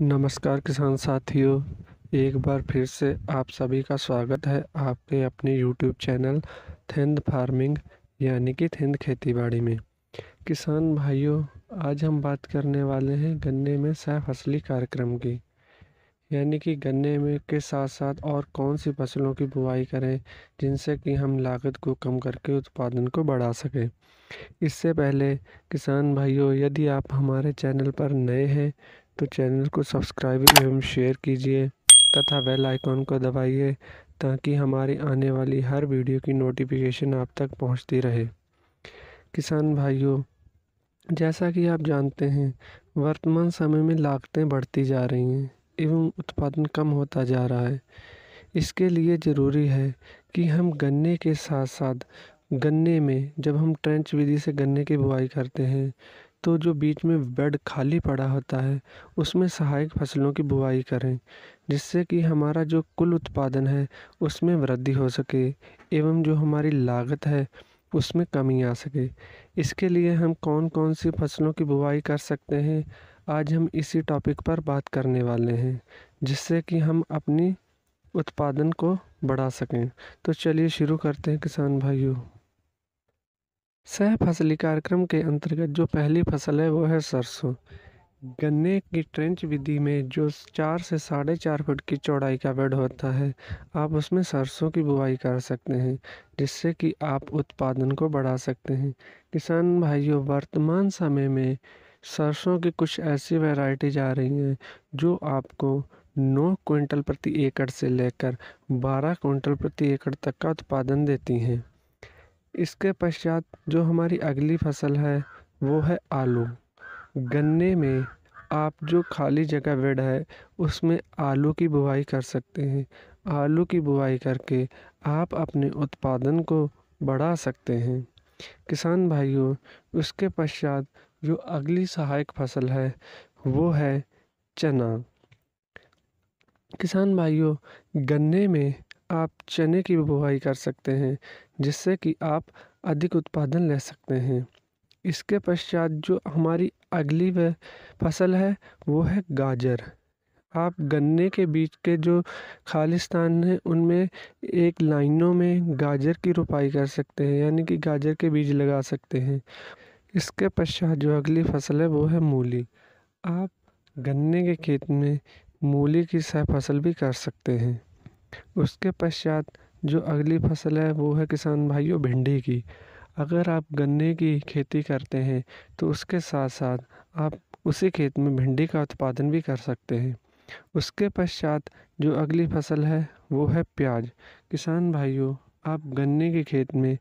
नमस्कार किसान साथियों एक बार फिर से आप सभी का स्वागत है आपके अपने यूट्यूब चैनल थिंद फार्मिंग यानी कि थिंद खेतीबाड़ी में किसान भाइयों आज हम बात करने वाले हैं गन्ने में सह फसली कार्यक्रम की यानी कि गन्ने में के साथ साथ और कौन सी फसलों की बुआई करें जिनसे कि हम लागत को कम करके उत्पादन को बढ़ा सकें इससे पहले किसान भाइयों यदि आप हमारे चैनल पर नए हैं तो चैनल को सब्सक्राइब एवं शेयर कीजिए तथा बेल आइकॉन को दबाइए ताकि हमारी आने वाली हर वीडियो की नोटिफिकेशन आप तक पहुंचती रहे किसान भाइयों जैसा कि आप जानते हैं वर्तमान समय में लागतें बढ़ती जा रही हैं एवं उत्पादन कम होता जा रहा है इसके लिए ज़रूरी है कि हम गन्ने के साथ साथ गन्ने में जब हम ट्रेंच विधि से गन्ने की बुआई करते हैं तो जो बीच में बेड खाली पड़ा होता है उसमें सहायक फसलों की बुआई करें जिससे कि हमारा जो कुल उत्पादन है उसमें वृद्धि हो सके एवं जो हमारी लागत है उसमें कमी आ सके इसके लिए हम कौन कौन सी फसलों की बुआई कर सकते हैं आज हम इसी टॉपिक पर बात करने वाले हैं जिससे कि हम अपनी उत्पादन को बढ़ा सकें तो चलिए शुरू करते हैं किसान भाइयों सह फसली कार्यक्रम के अंतर्गत जो पहली फसल है वो है सरसों गन्ने की ट्रेंच विधि में जो चार से साढ़े चार फुट की चौड़ाई का बेड होता है आप उसमें सरसों की बुआई कर सकते हैं जिससे कि आप उत्पादन को बढ़ा सकते हैं किसान भाइयों वर्तमान समय में सरसों की कुछ ऐसी वैरायटीज आ रही हैं जो आपको नौ क्विंटल प्रति एकड़ से लेकर बारह क्विंटल प्रति एकड़ तक का उत्पादन देती हैं इसके पश्चात जो हमारी अगली फ़सल है वो है आलू गन्ने में आप जो खाली जगह बेड है उसमें आलू की बुआई कर सकते हैं आलू की बुआई करके आप अपने उत्पादन को बढ़ा सकते हैं किसान भाइयों उसके पश्चात जो अगली सहायक फसल है वो है चना किसान भाइयों गन्ने में आप चने की बुवाई कर सकते हैं जिससे कि आप अधिक उत्पादन ले सकते हैं इसके पश्चात जो हमारी अगली वह फसल है वो है गाजर आप गन्ने के बीज के जो खालिस्तान हैं उनमें एक लाइनों में गाजर की रोपाई कर सकते हैं यानी कि गाजर के बीज लगा सकते हैं इसके पश्चात जो अगली फसल है वो है मूली आप गन्ने के खेत में मूली की सह फसल भी कर सकते हैं उसके पश्चात जो अगली फ़सल है वो है किसान भाइयों भिंडी की अगर आप गन्ने की खेती करते हैं तो उसके साथ साथ आप उसी खेत में भिंडी का उत्पादन भी कर सकते हैं उसके पश्चात जो अगली फ़सल है वो है प्याज किसान भाइयों आप गन्ने के खेत में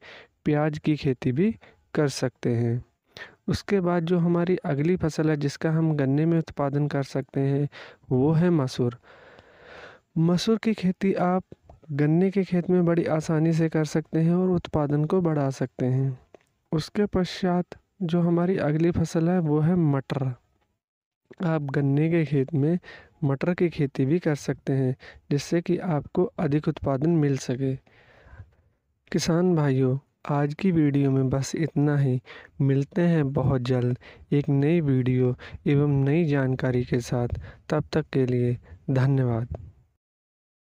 प्याज की खेती भी कर सकते हैं उसके बाद जो हमारी अगली फ़सल है जिसका हम गन्ने में उत्पादन कर सकते हैं वो है मसूर मसूर की खेती आप गन्ने के खेत में बड़ी आसानी से कर सकते हैं और उत्पादन को बढ़ा सकते हैं उसके पश्चात जो हमारी अगली फसल है वो है मटर आप गन्ने के खेत में मटर की खेती भी कर सकते हैं जिससे कि आपको अधिक उत्पादन मिल सके किसान भाइयों आज की वीडियो में बस इतना ही मिलते हैं बहुत जल्द एक नई वीडियो एवं नई जानकारी के साथ तब तक के लिए धन्यवाद